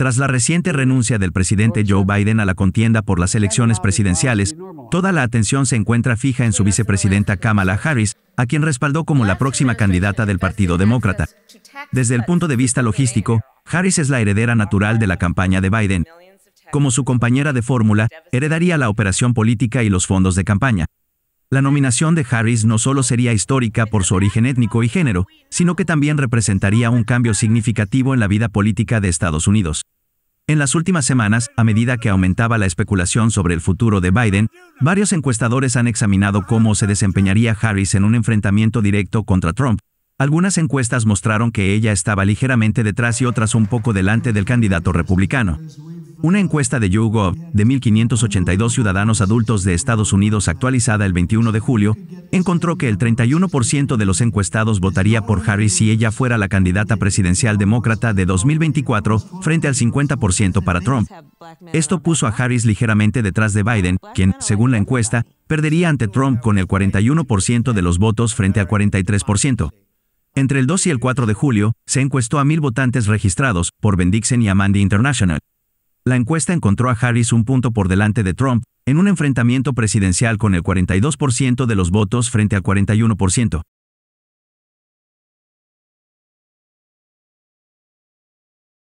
Tras la reciente renuncia del presidente Joe Biden a la contienda por las elecciones presidenciales, toda la atención se encuentra fija en su vicepresidenta Kamala Harris, a quien respaldó como la próxima candidata del Partido Demócrata. Desde el punto de vista logístico, Harris es la heredera natural de la campaña de Biden. Como su compañera de fórmula, heredaría la operación política y los fondos de campaña. La nominación de Harris no solo sería histórica por su origen étnico y género, sino que también representaría un cambio significativo en la vida política de Estados Unidos. En las últimas semanas, a medida que aumentaba la especulación sobre el futuro de Biden, varios encuestadores han examinado cómo se desempeñaría Harris en un enfrentamiento directo contra Trump. Algunas encuestas mostraron que ella estaba ligeramente detrás y otras un poco delante del candidato republicano. Una encuesta de YouGov de 1.582 ciudadanos adultos de Estados Unidos actualizada el 21 de julio encontró que el 31% de los encuestados votaría por Harris si ella fuera la candidata presidencial demócrata de 2024 frente al 50% para Trump. Esto puso a Harris ligeramente detrás de Biden, quien, según la encuesta, perdería ante Trump con el 41% de los votos frente al 43%. Entre el 2 y el 4 de julio, se encuestó a 1,000 votantes registrados por Bendixen y Amandi International. La encuesta encontró a Harris un punto por delante de Trump, en un enfrentamiento presidencial con el 42% de los votos frente al 41%.